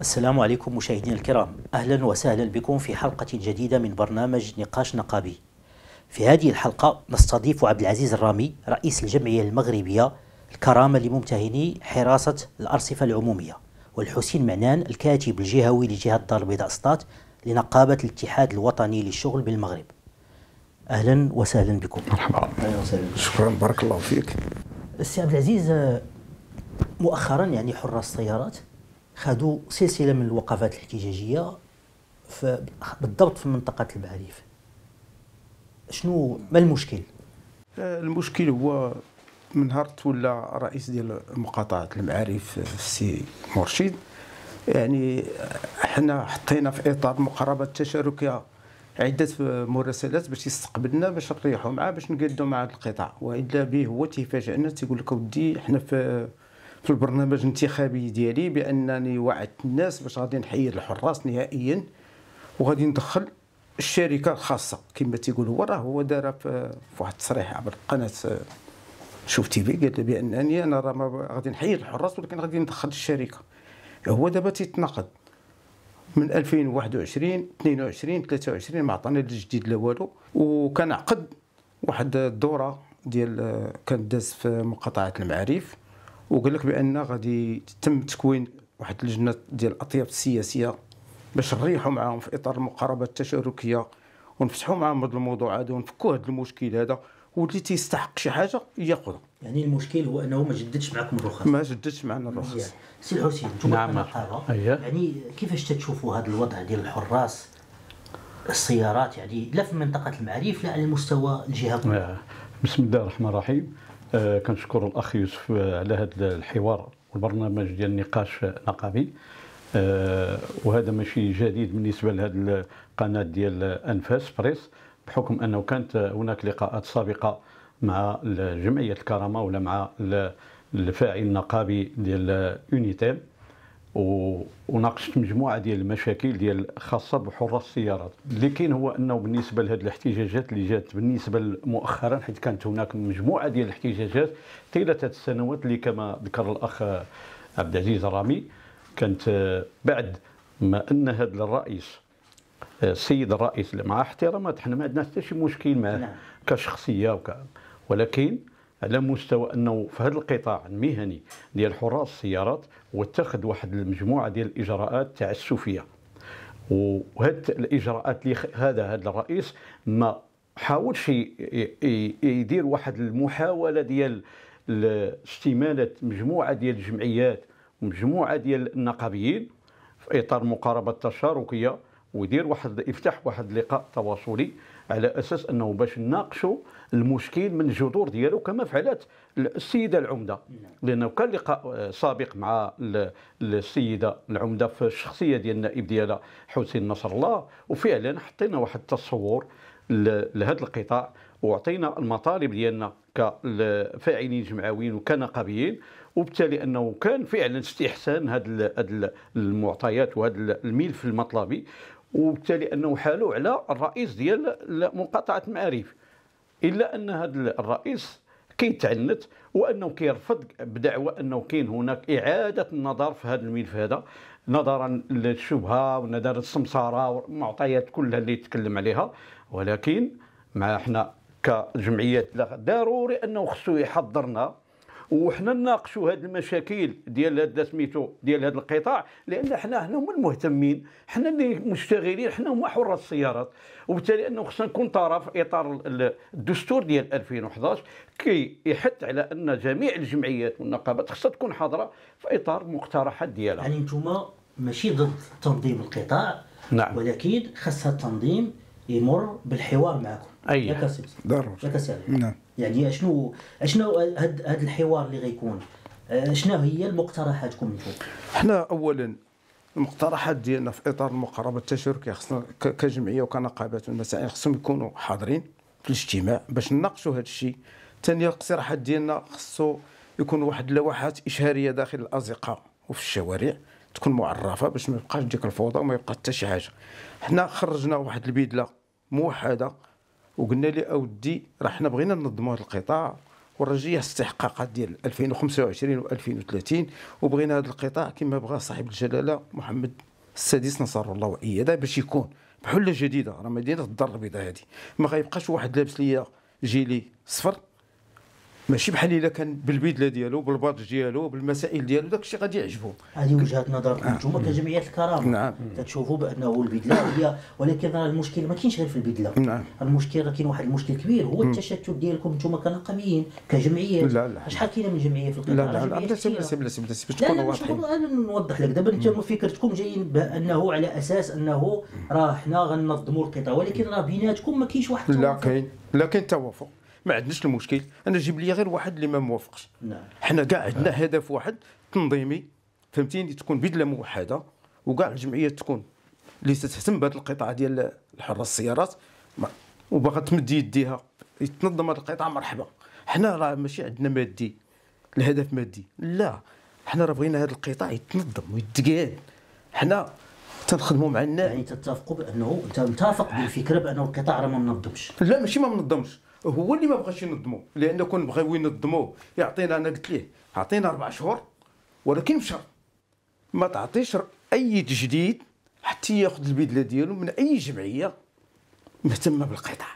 السلام عليكم مشاهدينا الكرام أهلا وسهلا بكم في حلقة جديدة من برنامج نقاش نقابي في هذه الحلقة نستضيف عبد العزيز الرامي رئيس الجمعية المغربية الكرامة لممتهني حراسة الأرصفة العمومية والحسين معنان الكاتب الجهوي لجهة الدار البيضاء سطات لنقابة الاتحاد الوطني للشغل بالمغرب أهلا وسهلا بكم مرحبا أهلا وسهلا شكرا بارك الله فيك السي عبد العزيز آه، مؤخرا يعني حراس السيارات خذوا سلسله من الوقفات الاحتجاجيه بالضبط في منطقه المعارف شنو ما المشكل آه، المشكل هو من نهار تولى رئيس ديال مقاطعه المعارف آه، السي مرشد يعني حنا حطينا في اطار مقاربه تشاركيه عده مراسلات باش يستقبلنا باش نريحو معاه باش نقادوا مع هذا القطاع والا به هو تيفاجئنا تيقول لك ودي حنا في في البرنامج الانتخابي ديالي بانني وعدت الناس باش غادي نحيد الحراس نهائيا وغادي ندخل الشركه الخاصه كما تيقول هو راه هو دار في واحد التصريح عبر قناه شوف تي في قال بانني انا راه غادي نحيد الحراس ولكن غادي ندخل الشركه هو دابا تيتناقض من 2021 22 23 ما عطانا الجديد لا والو وكان عقد واحد الدوره ديال آه، كانت داز في مقاطعه المعارف وقال لك بان غادي تم تكوين واحد اللجنه ديال الاطياف السياسيه باش نريحوا معاهم في اطار المقاربه التشاركيه ونفتحوا معاهم هذا الموضوع هذا ونفكوا هذا المشكل هذا واللي تيستحق شي حاجه ياخذها يعني المشكل هو انه ما جددش معكم الرخص ما جددش معنا الرخص سي الحسين انتم نعم أيوة. يعني كيفاش تتشوفوا هذا الوضع ديال الحراس السيارات يعني لا في منطقه المعارف لا على مستوى الجهه آه، بسم الله الرحمن الرحيم آه كنشكر الاخ يوسف على هذا الحوار والبرنامج ديال نقاش نقابي آه وهذا ماشي جديد بالنسبه لهذه القناه ديال انفاس بريس بحكم انه كانت هناك لقاءات سابقه مع جمعيه الكرامه ولا مع الفاعل النقابي ديال يونيتيل وناقشت مجموعه ديال المشاكل ديال خاصه بحراس السيارات اللي كاين هو انه بالنسبه لهذ الاحتجاجات اللي جات بالنسبه مؤخرا حيت كانت هناك مجموعه ديال الاحتجاجات طيله هذه السنوات اللي كما ذكر الاخ عبد العزيز الرامي كانت بعد ما ان هذا الرئيس السيد الرئيس مع احترامات حنا ما عندنا حتى شي مشكل معاه نعم. كشخصيه وك ولكن على مستوى انه في هذا القطاع المهني ديال حراس السيارات واتخذ واحد المجموعه ديال الاجراءات تعسفيه وهاد الاجراءات اللي هذا هذا الرئيس ما حاولش يدير واحد المحاوله ديال استماله مجموعه ديال الجمعيات ومجموعه ديال النقابيين في اطار مقاربه التشاركيه ويدير واحد يفتح واحد لقاء تواصلي على اساس انه باش نناقشوا المشكل من الجذور ديالو كما فعلت السيده العمده نعم. لانه كان لقاء سابق مع السيده العمده في الشخصيه ديال النائب ديالها حسين نصر الله وفعلا حطينا واحد التصور لهذا القطاع وعطينا المطالب ديالنا كفاعلين جمعويين وكنقابيين وبالتالي انه كان فعلا استحسان هذه المعطيات وهذا الملف المطلبي وبالتالي انه حالوا على الرئيس ديال مقاطعه المعارف الا ان هذا الرئيس كيتعنت وانه كيرفض بدعوى انه كاين هناك اعاده النظر في هذا الملف هذا نظرا للشبهه ونظرا للسمساره والمعطيات كلها اللي تكلم عليها ولكن مع احنا كجمعيات ضروري انه خصو يحضرنا وحنا نناقشوا هذه المشاكل ديال هذا سميتو ديال هذا القطاع لان حنا حنا هما المهتمين حنا اللي مشتغلين حنا هما حراس السيارات وبالتالي انه خصنا نكون طرف اطار الدستور ديال 2011 كي يحث على ان جميع الجمعيات والنقابات خصها تكون حاضره في اطار المقترحات ديالها يعني انتم ماشي ضد تنظيم القطاع نعم ولكن خص التنظيم يمر بالحوار معكم اي ضروري نعم يعني شنو شنو هذا الحوار اللي غيكون آه، شنو هي المقترحاتكم انتم؟ حنا اولا المقترحات ديالنا في اطار المقاربه التشاركيه خصنا كجمعيه وكنقابات والمسائل خصهم يكونوا حاضرين في الاجتماع باش نناقشوا هذا الشيء ثانيا الاقتراحات ديالنا خصو يكون واحد اللوحات اشهاريه داخل الازقه وفي الشوارع تكون معرفه باش ما يبقاش ديك الفوضى وما يبقى حتى شي حاجه حنا خرجنا واحد البدله موحده وقلنا لي اودي راه حنا بغينا ننظموا هذا القطاع والرجية استحقاقات ديال 2025 و2030 وبغينا هذا القطاع كما بغى صاحب الجلاله محمد السادس نصر الله وعياده باش يكون بحله جديده راه مدينه الدار البيضاء هذه ما غيبقاش واحد لابس ليا جيلي صفر ماشي بحال الا كان بالبدله ديالو بالبادج ديالو بالمسائل ديالو داك الشيء غادي يعجبو هذه وجهه نظركم انتم نعم. كجمعيه الكرامه نعم تتشوفوا بانه البدله هي ولكن راه المشكل ما كاينش غير في البدله نعم المشكل راه كاين واحد المشكل كبير هو التشتت ديالكم انتم كنقميين كجمعيه لا لا شحال كاينه من جمعيه في القطاع لا لا لا سيب لا سيب لا سيب لا لا انا نوضح لك دابا انت فكرتكم جايين بانه على اساس انه راه حنا غننظموا القطاع ولكن راه بيناتكم ما كاينش واحد لا كاين لا كاين توافق ما عندناش المشكل انا جيب لي غير واحد اللي ما موافقش نعم حنا كاع عندنا هدف واحد تنظيمي فهمتيني تكون بدله موحده وكاع الجمعيات تكون اللي تتهتم بهذا القطاع ديال الحراس السيارات وباغا تمد يديها يتنظم هذا القطاع مرحبا حنا راه ماشي عندنا مادي الهدف مادي لا حنا راه بغينا هذا القطاع يتنظم ويتقاد حنا تنخدموا مع الناس يعني تتفقوا بانه انت متفق بالفكره بانه القطاع راه ما منظمش لا ماشي ما منظمش هو اللي ما بغاش ينظموه لان كون بغاو ينظمو يعطينا انا قلت ليه اعطينا اربع شهور ولكن بشر ما تعطيش اي تجديد حتى ياخذ البدله ديالو من اي جمعيه مهتمه بالقطاع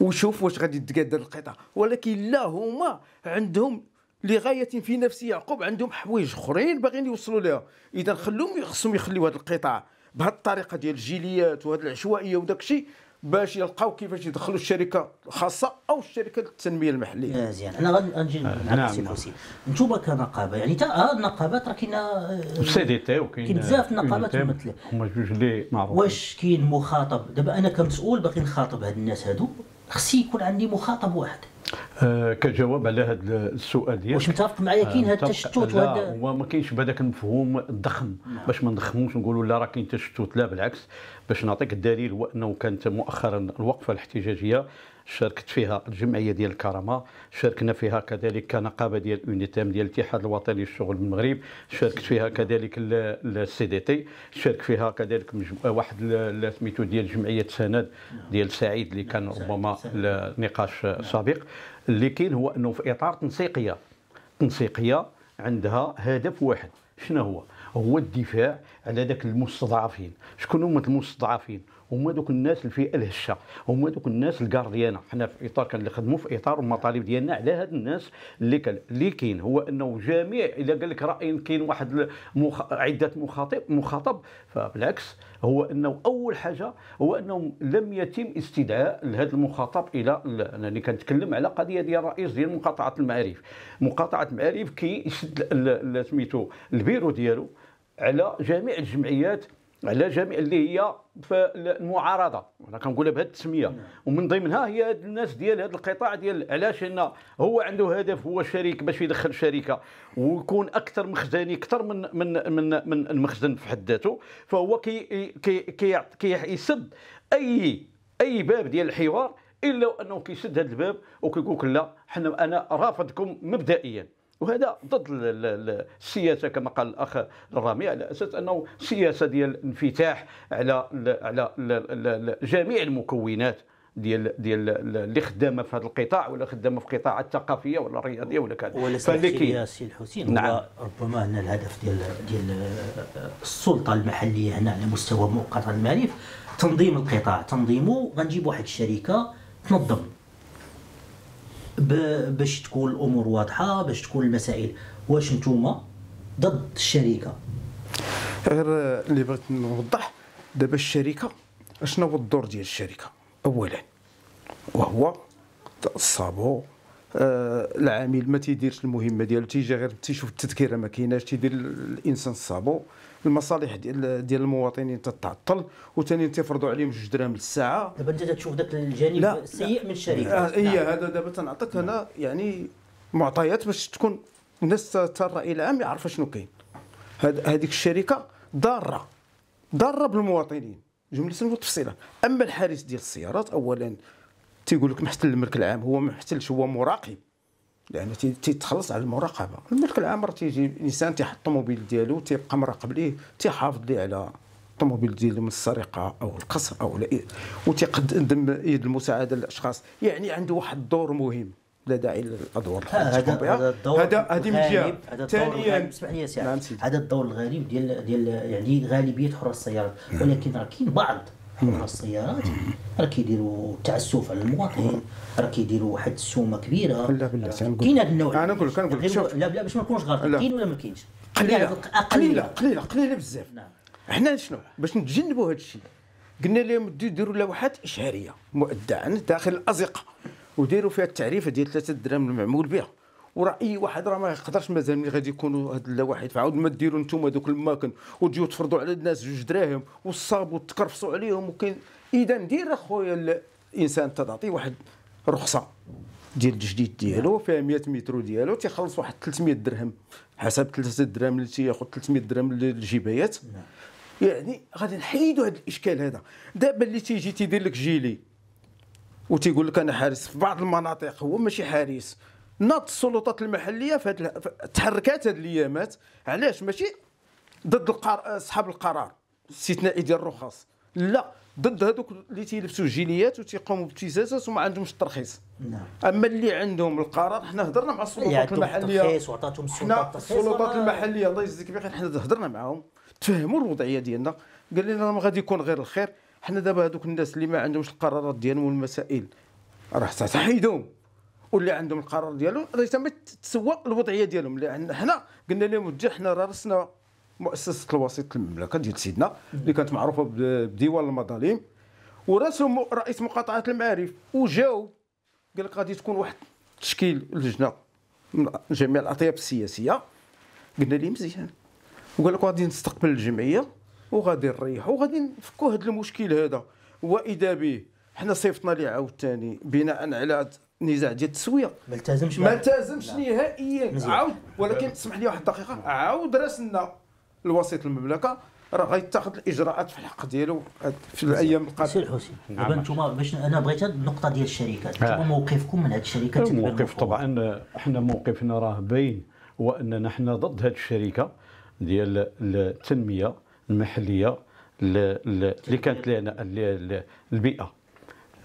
وشوف واش غادي تقدر القطاع ولكن لا هما عندهم لغايه في نفس يعقوب عندهم حوايج اخرين باغيين يوصلوا لها اذا خلوهم خصهم يخليو هذا القطاع بهذه الطريقه ديال الجيليات وهذه العشوائيه وداك الشيء باش يلقاو كيفاش يدخلوا الشركه الخاصه او الشركه التنميه المحليه مزيان انا غنجي آه، نعم سي نتوما كنقابه يعني تا آه، النقابات راه كاينه آه، سي دي تي وكاين كاين بزاف النقابات ممثله هما جوج اللي معروفين واش كاين مخاطب دابا انا كمسؤول باقي نخاطب هاد الناس هادو خصي يكون عندي مخاطب واحد آه، كجواب على هذا السؤال ديالك واش متفق معايا آه، كاين هذا التشتت وهذا هو ما كاينش بهذاك المفهوم الضخم نعم. باش ما نضخموش نقولوا لا راه كاين تشتت لا بالعكس باش نعطيك الدليل هو انه كانت مؤخرا الوقفه الاحتجاجيه شاركت فيها الجمعيه ديال الكرامه شاركنا فيها كذلك كنقابه ديال اونيتام ديال الاتحاد الوطني للشغل بالمغرب شاركت فيها كذلك السي دي تي شارك فيها كذلك آه، واحد سميتو ديال جمعيه سند نعم. ديال سعيد اللي نعم، كان ربما نقاش سابق اللي كاين هو انه في اطار تنسيقيه تنسيقيه عندها هدف واحد شنو هو هو الدفاع على داك المستضعفين شكون هما المستضعفين هما دوك الناس الفئه الهشه هما دوك الناس الكارديانا حنا في اطار كنخدموا في اطار المطالب ديالنا على هاد الناس اللي كان اللي كاين هو انه جميع الا قال لك راي كاين واحد مخ... عده مخاطب مخاطب فبالعكس هو انه اول حاجه هو انه لم يتم استدعاء لهذا المخاطب الى يعني كنتكلم على قضيه ديال الرئيس ديال مقاطعه المعارف مقاطعه المعارف كيشد سميتو البيرو ديالو على جميع الجمعيات على جميع اللي هي في المعارضه انا كنقولها بهذه التسميه نعم. ومن ضمنها هي هاد الناس ديال هذا القطاع ديال علاش ان هو عنده هدف هو شريك باش يدخل شركه ويكون اكثر مخزني اكثر من من من من المخزن في حد ذاته فهو كي كي كي, كي يسد اي اي باب ديال الحوار الا انه كيسد هذا الباب وكيقول لك لا حنا انا رافضكم مبدئيا وهذا ضد السياسه كما قال الاخ الرامي على اساس انه سياسه ديال الانفتاح على على جميع المكونات ديال ديال اللي خدامه في هذا القطاع ولا خدامه في قطاعات ثقافيه ولا رياضيه ولا كذا فلكي يا سي الحسين نعم. ربما هنا الهدف ديال ديال السلطه المحليه هنا على مستوى مؤقت المعرف تنظيم القطاع تنظيمه غنجيب واحد الشركه تنظم باش تكون الامور واضحه باش تكون المسائل واش نتوما ضد الشركه غير اللي بغيت نوضح دابا الشركه شنو هو الدور ديال الشركه اولا وهو الصابون آه، العامل ما تيديرش المهمه ديالو تيجي غير تيشوف التذكره ما كايناش تيدير الانسان الصابو المصالح ديال ديال المواطنين تتعطل وثاني تيفرضوا عليهم جوج دراهم للساعه دابا انت تشوف ذاك الجانب السيء من الشركه آه نعم. هذا دابا تنعطيك هنا يعني معطيات باش تكون الناس حتى الراي العام يعرف شنو كاين هذيك الشركه ضاره ضاره بالمواطنين جمله وتفصيلا اما الحارس ديال السيارات اولا تيقول لك محتل الملك العام هو ما محتلش هو مراقب لان يعني تيتخلص على المراقبه الملك العام راه تيجي انسان تيحط الطوموبيل ديالو تيبقى مراقب ليه تيحافظ ليه على الطوموبيل ديالو من السرقه او القصر او لا وتيقدم يد المساعده للاشخاص يعني عنده واحد الدور مهم لا داعي للادوار هذا هذا هذا من جهه ثانيا اسمح لي سي نعم هذا الدور الغريب ديال ديال يعني غالبيه حراس السيارات ولكن راه كاين بعض حول السيارات راه كيديروا تعسف على المواطنين راه كيديروا واحد السومه كبيره لا بالله كاين هذا النوع انا نقول لك انا نقول لك لا لا باش ما نكونش غلط كاين ولا ما كاينش قليله قليله قليله قليله بزاف نعم حنا شنو باش نتجنبوا هذا الشيء قلنا لهم ديروا لوحات اشهاريه مؤدعه داخل الازقه وديروا فيها التعريفه ديال ثلاثه دراهم المعمول بها وراي اي واحد راه ما يقدرش مازال ملي غادي يكونوا هاد اللواحد فعاود ما ديروا نتوما دوك الماكن وتجيو تفرضوا على الناس جوج دراهم والصاب وتكرفصوا عليهم وكاين اذا دير اخويا الانسان تعطيه واحد رخصه ديال الجديد ديالو فيها 100 متر ديالو تيخلص واحد 300 درهم حسب 3 درهم اللي تياخذ 300 درهم للجبايات يعني غادي نحيدوا هذا الاشكال هذا دابا اللي تيجي تيدير لك جيلي وتيقول لك انا حارس في بعض المناطق هو ماشي حارس ناض السلطات المحليه في تحركات هاد الايامات علاش ماشي ضد القر... اصحاب القرار الاستثنائي ديال الرخص لا ضد هذوك اللي تيلبسوا الجينيات وتيقوموا بابتزازات وما عندهمش الترخيص نعم اما اللي عندهم القرار حنا هضرنا مع السلطات المحليه الترخيص وعطاتهم السلطات السلطات المحليه الله يجزيك بخير حنا هضرنا معاهم تفهموا الوضعيه ديالنا قال لنا ما غادي يكون غير الخير حنا دابا هذوك الناس اللي ما عندهمش القرارات ديالهم والمسائل راه تحيدهم واللي عندهم القرار ديالهم راه تما تسوى الوضعيه ديالهم لان حنا قلنا لهم وجه حنا راه رسنا مؤسسه الوسيط المملكه ديال سيدنا اللي كانت معروفه بديوان المظالم وراسهم رئيس مقاطعه المعارف وجاو قال لك غادي تكون واحد تشكيل لجنه من جميع الاطياف السياسيه قلنا لي مزيان وقال لك غادي نستقبل الجمعيه وغادي نريحوا وغادي نفكوا هذا المشكل هذا واذا به حنا صيفطنا ليه عاوتاني بناء على نزاع ديال التسويه ما التزمش ما التزمش نهائيا عاود ولكن اسمح لي واحد الدقيقه عاود راسلنا الوسيط المملكه راه غيتاخذ الاجراءات في الحق ديالو في الايام القادمه سي الحسين نعم. دابا نتوما باش انا بغيت النقطه ديال الشركات انتم آه. موقفكم من هذه الشركات الموقف طبعا احنا موقفنا راه باين هو اننا حنا ضد هذه الشركه ديال التنميه المحليه اللي كانت لنا البيئه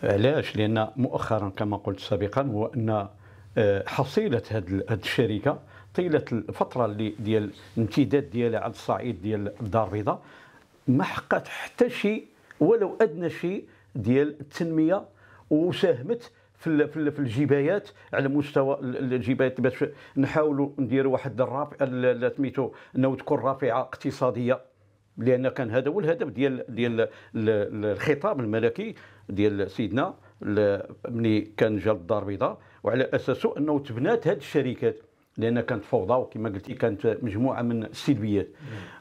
علاش آه، لان مؤخرا كما قلت سابقا هو ان آه، حصيله هذه الشركه طيله الفتره اللي ديال الامتداد ديالها على الصعيد ديال الدار البيضاء ما حققت حتى شيء ولو ادنى شيء ديال التنميه وساهمت في في الجبايات على مستوى الجبايات باش نحاولوا نديروا واحد الرافع سميتو انه تكون رافعه اقتصاديه لان كان هذا هو الهدف ديال ديال الخطاب الملكي ديال سيدنا ملي كان جا للدار البيضاء وعلى اساسه انه تبنات هذه الشركات لان كانت فوضى وكما قلتي كانت مجموعه من السلبيات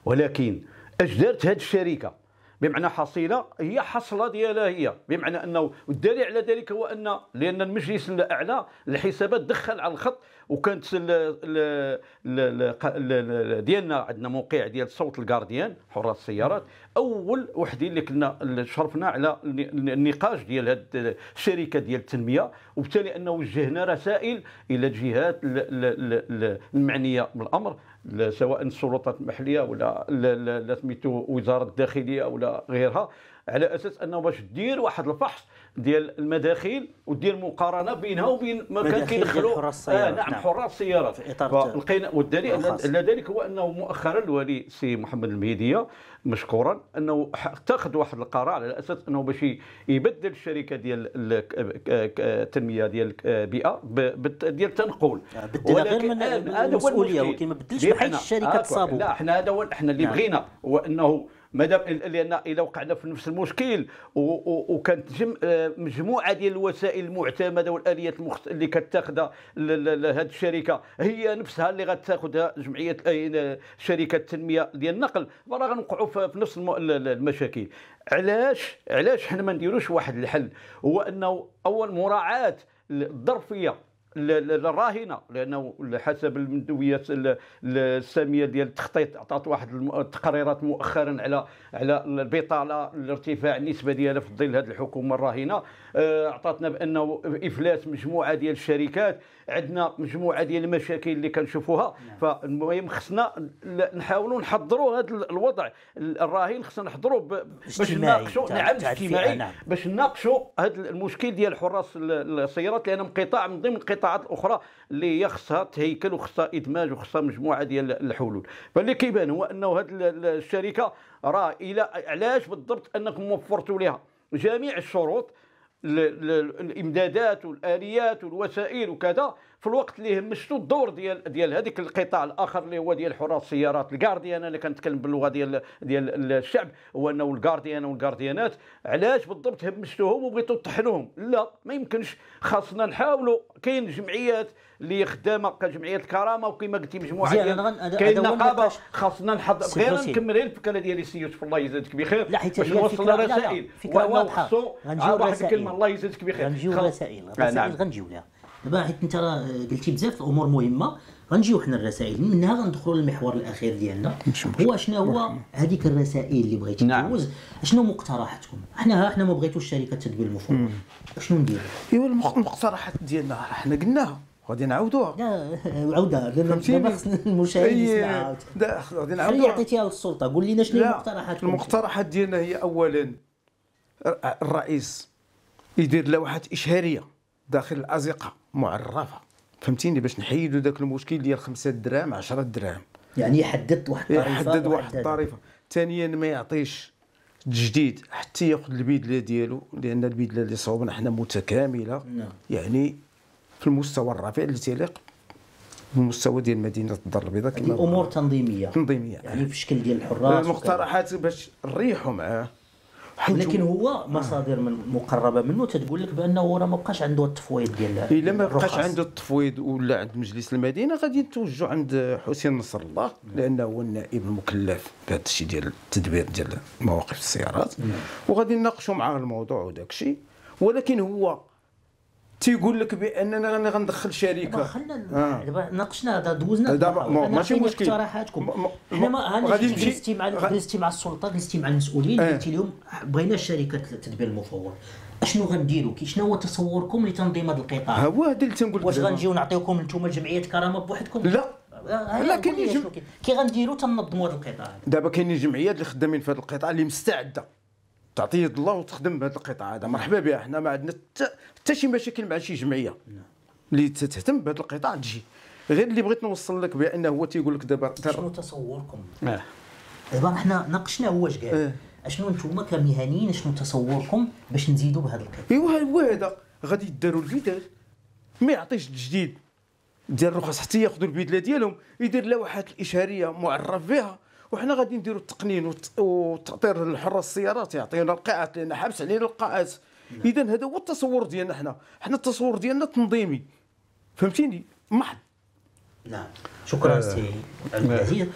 ولكن اش دارت هذه الشركه بمعنى حصيله هي حصله ديالها هي بمعنى انه والدليل على ذلك هو ان لان المجلس الاعلى الحسابات دخل على الخط وكانت ديالنا عندنا موقع ديال صوت الغارديان حراس السيارات اول وحدين اللي كنا شرفنا على النقاش ديال هذه الشركه ديال التنميه وبالتالي انه وجهنا رسائل الى الجهات المعنيه بالامر سواء السلطات المحليه ولا لا سميتو وزاره الداخليه ولا غيرها على اساس انه باش دير واحد الفحص ديال المداخيل ودير مقارنه بينها وبين ما كان كيدخلوا آه نعم،, نعم حراس السيارات في لقينا والدليل على ذلك هو انه مؤخرا الوالي السي محمد المهيديه مشكورا انه اتخذ واحد القرار على اساس انه باش يبدل الشركه ديال التنميه ديال البيئه ديال التنقل آه، ولكن آه، من هذا هو المسؤوليه ولكن ما بدلش بحال الشركه تصابوا آه، لا حنا هذا هو حنا اللي نعم. بغينا هو انه مادام لان الا وقعنا في نفس المشكل وكانت آه، مجموعه ديال الوسائل المعتمده والاليات المخت... اللي كتاخذها هذه الشركه هي نفسها اللي غتاخذها جمعيه آه، شركه التنميه ديال النقل راه غنوقعوا في نفس المشاكل علاش علاش حنا ما نديروش واحد الحل هو انه اول مراعاه الظرفيه الراهنه لانه حسب المندوبيات الساميه ديال التخطيط عطات واحد التقريرات مؤخرا على على البطاله الارتفاع النسبه ديالها في ظل هذه الحكومه الراهنه آه، عطاتنا بانه افلاس مجموعه ديال الشركات عندنا مجموعه ديال المشاكل اللي كنشوفوها نعم. فالمهم خصنا نحاولوا نحضروا هذا الوضع الراهن خصنا نحضروا نعم، نعم. باش نناقشوا نعم اجتماعي باش نناقشوا هذا المشكل ديال حراس السيارات لان قطاع من ضمن القطاعات الاخرى اللي هي خصها تهيكل وخصها ادماج وخصها مجموعه ديال الحلول فاللي كيبان هو انه هذه الشركه راه الى علاش بالضبط انكم وفرتوا لها جميع الشروط الامدادات والاليات والوسائل وكذا في الوقت اللي مشتو الدور ديال ديال هذيك القطاع الاخر اللي هو ديال حراس السيارات الكارديان انا كنتكلم باللغه ديال ديال الشعب هو انه الكارديان والكارديانات علاش بالضبط همشتوهم وبغيتو تطحنوهم لا ما يمكنش خاصنا نحاولوا كاين جمعيات اللي خدامه كجمعيه الكرامه وكما قلتي مجموعه ديال كاين نقابه خاصنا نحضر غير نكمل غير الفكره ديالي سي يوسف الله يجازيك بخير لا حيت باش نوصل الرسائل فكره واضحه غنجيو رسائل الله يجازيك بخير غنجيو الرسائل نعم. الرسائل غنجيو لها دابا حيت انت راه قلتي بزاف الامور مهمه غنجيو حنا الرسائل منها غندخلوا للمحور الاخير ديالنا هو شنو هو هذيك الرسائل اللي بغيتي تجوز نعم. شنو مقترحاتكم حنا حنا ما بغيتوش الشركه تدوي المفروض شنو ندير ايوا المقترحات ديالنا حنا قلناها غادي نعاودوها لا عاودها دابا خصنا المشاهد يسمعها غادي نعاودوها عطيتيها للسلطه قول لنا شنو المقترحات المقترحات ديالنا هي اولا الرئيس يدير لوحات اشهاريه داخل الازقه معرفه فهمتيني باش نحيدوا ذاك المشكل ديال 5 دراهم 10 دراهم يعني يحدد واحد إيه، الطريفه يحدد واحد الطريفه ثانيا ما يعطيش تجديد حتى ياخذ البدله ديالو لان البدله اللي صوبنا حنا متكامله نعم. يعني في المستوى الرفيع اللي تليق بالمستوى ديال مدينه الدار البيضاء كما يعني امور تنظيميه تنظيميه يعني في الشكل ديال الحراس المقترحات آه، باش نريحوا معاه لكن هو مصادر من مقربه منه تتقول لك بانه راه ما بقاش عنده التفويض ديال الا إيه، ما بقاش عنده التفويض ولا عند مجلس المدينه غادي يتوجه عند حسين نصر الله نعم. لانه هو النائب المكلف بهذا الشيء ديال التدبير ديال مواقف السيارات نعم. وغادي نناقشوا معاه الموضوع وداك الشيء ولكن هو تيقول لك باننا غن غندخل شركه دابا آه. دابا ناقشنا هذا دوزنا دابا ماشي مشكل اقتراحاتكم حنا ما غادي مع جلستي مع السلطه جلستي مع المسؤولين آه. قلتي لهم بغينا الشركه تدبير المفوض اشنو غنديروا كي شنو هو تصوركم لتنظيم هذا القطاع ها هو هذا اللي تنقول واش غنجيو نعطيوكم نتوما جمعيه كرامه بوحدكم لا آه، لا كاينين كي غنديروا تنظموا هذا القطاع دابا كاينين جمعيات اللي خدامين في هذا القطاع اللي مستعده تعطي يد الله وتخدم بهذا القطاع هذا نعم. مرحبا بها حنا ما عندنا حتى شي مشاكل مع شي جمعيه نعم. اللي تهتم بهذا القطاع تجي غير اللي بغيت نوصل لك بانه هو تيقول لك دابا شنو تصوركم؟ اه دابا حنا ناقشنا هو اش قال آه. اشنو انتم كمهنيين شنو تصوركم باش نزيدوا بهذا القطاع؟ ايوا هو هذا غادي يداروا الفيداج ما يعطيش الجديد ديال الرخص حتى ياخذوا البدله ديالهم يدير لوحات الاشهاريه معرف بها وحنا غادي نديروا التقنين وتاطير الحراس السيارات يعطينا القاعات لان حابس علينا القاعات نعم. اذا هذا هو التصور ديالنا حنا حنا التصور ديالنا تنظيمي فهمتيني محض نعم شكرا آه. سي عبد آه. سي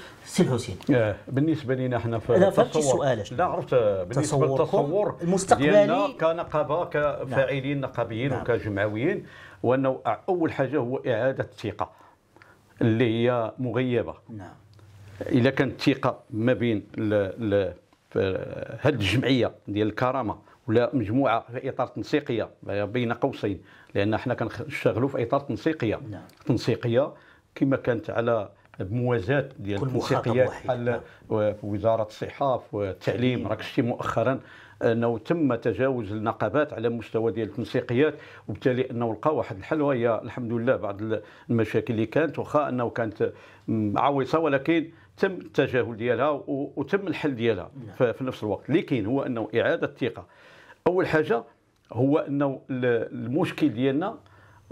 الحسين آه. بالنسبه لنا حنا في لا فهمت السؤال لا عرفت بالنسبه للتصور المستقبلي كنقابه كفاعلين نعم. نقابيين نعم. وكجمعويين وانه اول حاجه هو اعاده الثقه اللي هي مغيبه نعم الا كانت الثقه ما بين هذه الجمعيه ديال الكرامه ولا مجموعه في اطار تنسيقيه بين قوسين لان حنا كنشتغلوا في اطار تنسيقيه نعم. تنسيقيه كما كانت على بموازاة ديال التنسيقيات بحال في نعم. وزاره الصحه والتعليم نعم. راك شتي مؤخرا انه تم تجاوز النقابات على مستوى ديال التنسيقيات وبالتالي انه لقى واحد الحل وهي الحمد لله بعض المشاكل اللي كانت واخا انه كانت عويصه ولكن تم التجاهل ديالها وتم الحل ديالها نعم. في نفس الوقت اللي كاين هو انه اعاده الثقه اول حاجه هو انه المشكل ديالنا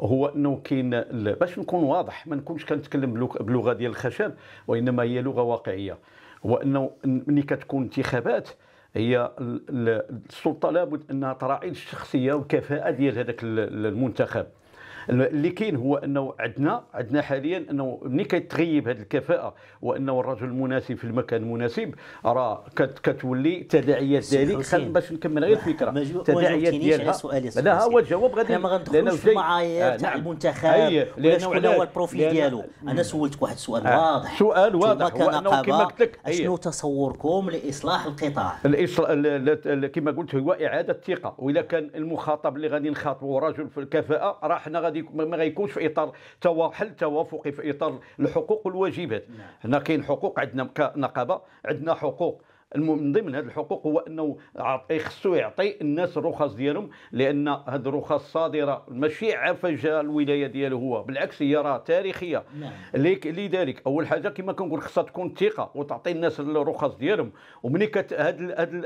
هو انه كاين باش نكون واضح ما نكونش كنتكلم بلغه ديال الخشب وانما هي لغه واقعيه هو انه ملي كتكون انتخابات هي السلطه لابد انها تراعي الشخصيه والكفاءه ديال هذاك المنتخب اللي كاين هو انه عندنا عندنا حاليا انه ملي كتغيب هذه الكفاءه وانه الرجل المناسب في المكان المناسب راه كتولي تداعيات ذلك باش نكمل غير الفكره تداعيات ديالها لا هو الجواب غادي ما غندخلوش في المعايير آه، تاع نعم. المنتخب ولا شكون هو البروفيل ديالو انا سولتك واحد السؤال آه. واضح سؤال واضح هو كما قلت لك إيه. شنو تصوركم لاصلاح القطاع كما قلت هو اعاده الثقه واذا كان المخاطب اللي غادي نخاطبه رجل في الكفاءه راه حنا غادي ما غيكونش في اطار حل توافقي في اطار الحقوق والواجبات نعم. هنا كاين حقوق عندنا كنقابه عندنا حقوق من ضمن هذه الحقوق هو انه خصو يعطي الناس الرخص ديالهم لان هذه الرخص صادره ماشي عفجه الولايه ديالو هو بالعكس هي راه تاريخيه نعم. لذلك اول حاجه كما كنقول خصها تكون الثقه وتعطي الناس الرخص ديالهم ومني هذه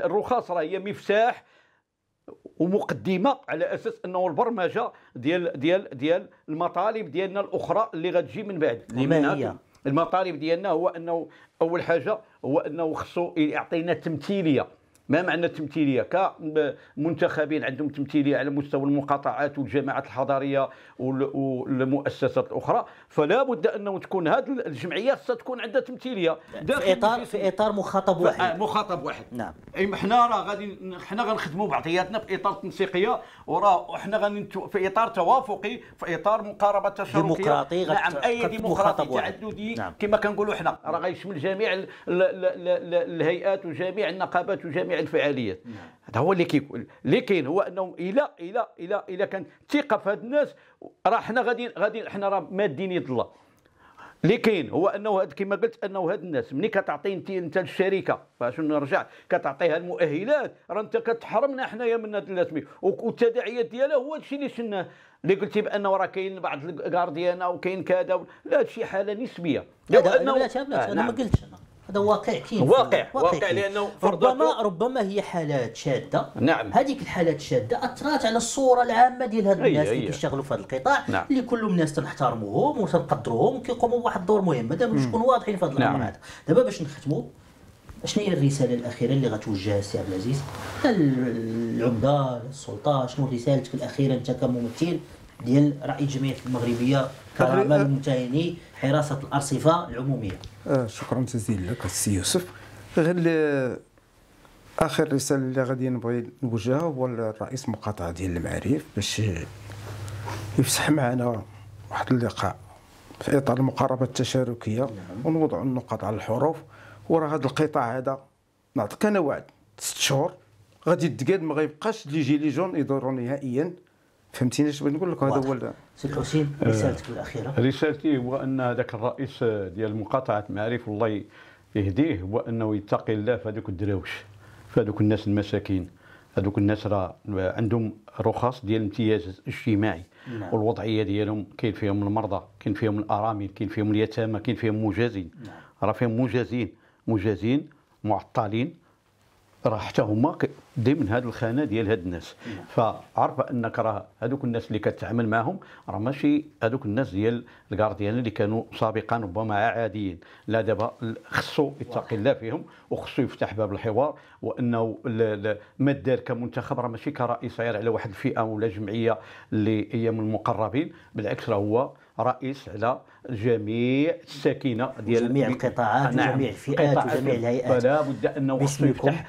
الرخص راه هي مفتاح ومقدمه على اساس انه البرمجه ديال ديال ديال المطالب ديالنا الاخرى اللي غتجي من بعد وما هي المطالب ديالنا هو انه اول حاجه هو انه خصو يعطينا تمثيليه ما معنى التمثيليه كمنتخبين عندهم تمثيليه على مستوى المقاطعات والجماعات الحضاريه والمؤسسات الاخرى فلا بد انه تكون هذه الجمعيه خصها تكون عندها تمثيليه في اطار في اطار مخاطب واحد آه، مخاطب واحد نعم حنا راه غادي حنا غنخدموا بعضياتنا في اطار تنسيقيه وراه حنا غادي في اطار توافقي في اطار مقاربه تشاركيه ديمقراطي نعم اي ديمقراطي تعددي نعم. كما كنقولوا حنا راه غيشمل جميع الهيئات وجميع النقابات وجميع جميع الفعاليات نعم. هذا هو اللي كيقول اللي كاين هو انهم الى الى الى الى كان الثقه في هاد الناس راه حنا غادي غادي حنا راه مادين يد الله اللي كاين هو انه هاد كما قلت انه هاد الناس ملي كتعطي انت انت الشركه باش نرجع كتعطيها المؤهلات راه انت كتحرمنا حنايا من هاد الناس والتداعيات ديالها هو الشيء اللي شناه اللي قلتي بانه راه كاين بعض الكارديان وكاين كذا لا هادشي حاله نسبيه لا, لا, لا, لا ما آه، نعم. قلتش انا هذا واقع كاين واقع واقع لانه ربما ربما هي حالات شاده نعم هذيك الحالات الشاده اثرت على الصوره العامه ديال هاد أيوة، الناس اللي أيوة. كيشتغلوا في هذا القطاع نعم. اللي كلهم الناس تنحترموهم وتنقدروهم كيقوموا بواحد الدور مهم دابا باش نكون واضحين في هذا الامر نعم. هذا دابا باش نختموا شنو هي الرساله الاخيره اللي غتوجهها السي عبد العزيز للعمده للسلطه شنو رسالتك الاخيره انت كممثل ديال راي الجمعيه المغربيه كرامه للمتهمين حراسه الارصفه العموميه آه شكرا جزيلا لك السي يوسف غير اخر رساله اللي غادي نبغي نوجهها هو الرئيس مقاطعه ديال المعارف باش يفسح معنا واحد اللقاء في اطار المقاربه التشاركيه نعم. ونوضعوا النقاط على الحروف وراه هذا القطاع هذا نعطيك انا وعد ست شهور غادي تقاد ما غيبقاش لي جيلي جون يدوروا نهائيا فهمتيني اش بغيت نقول لك هذا هو سي الحسين آه، رسالتك الاخيره رسالتي هو ان ذاك الرئيس ديال مقاطعه معارف الله يهديه هو انه يتقي الله في هذوك الدراوش في هذوك الناس المساكين هذوك الناس راه عندهم رخص ديال الامتياز الاجتماعي نعم. والوضعيه ديالهم كاين فيهم المرضى كاين فيهم الارامل كاين فيهم اليتامى كاين فيهم مجازين نعم. راه فيهم مجازين مجازين معطلين راه حتى هما ضمن هذه الخانه ديال هاد الناس نعم. فعرف انك راه هذوك الناس اللي كتعامل معاهم راه ماشي هذوك الناس ديال الكارديان اللي كانوا سابقا ربما عاديين لا دابا خصو يتقي الله فيهم وخصو يفتح باب الحوار وانه ما دار كمنتخب راه ماشي كرئيس غير على واحد الفئه ولا جمعيه اللي هي من المقربين بالعكس راه هو رئيس على جميع الساكنه ديال جميع القطاعات نعم جميع الفئات وجميع الهيئات فلا بد انه خصو يفتح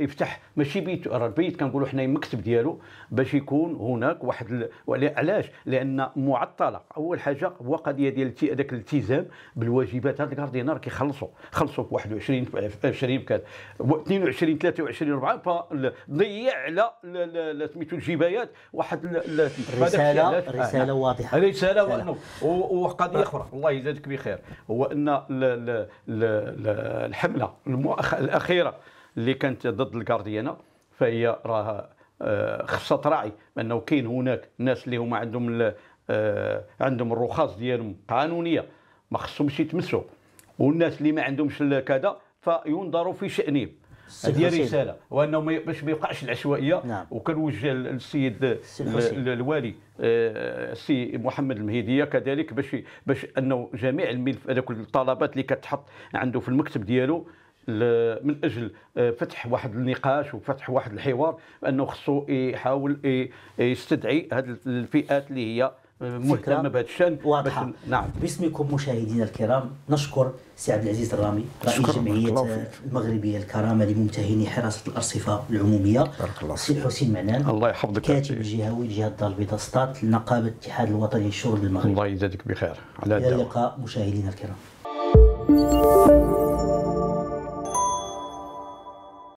يفتح ماشي بيت البيت كنقولوا حنا المكتب ديالو باش يكون هناك واحد علاش لان معطله اول حاجه هو قضيه ديال هذاك الالتزام بالواجبات هاد الكاردينار كيخلصوا خلصوا في 21 20 كذا 22 23 4 فضيع على سميتو الجبايات واحد رساله آه، نعم. رساله واضحه رساله وانه قضيه اخرى الله يجزاك بخير هو ان الحمله الاخيره اللي كانت ضد الكارديانا فهي راها آه، خصها تراعي بانه كاين هناك ناس اللي هما عندهم آه، عندهم الرخص ديالهم قانونيه ما خصهمش يتمسوا والناس اللي ما عندهمش كذا فينظر في شانهم هذه رساله وانه باش ما يبقاش العشوائيه نعم. وكنوجه للسيد الوالي آه، السي محمد المهيديه كذلك باش باش انه جميع الملف هذوك الطلبات اللي كتحط عنده في المكتب ديالو من اجل آه، فتح واحد النقاش وفتح واحد الحوار انه خصو يحاول يستدعي هذه الفئات اللي هي مهتم بهذا الشان واضحه نعم باسمكم مشاهدينا الكرام نشكر سي عبد العزيز الرامي رئيس جمعيه المغربيه الكرامه لممتهني حراسه الارصفه العموميه سي حسين معنان الله يحفظك كاتب الجهوي لجهه الدار البيضاء سطات نقابه الاتحاد الوطني للشغل المغربي الله يجازيك بخير على الى اللقاء مشاهدينا الكرام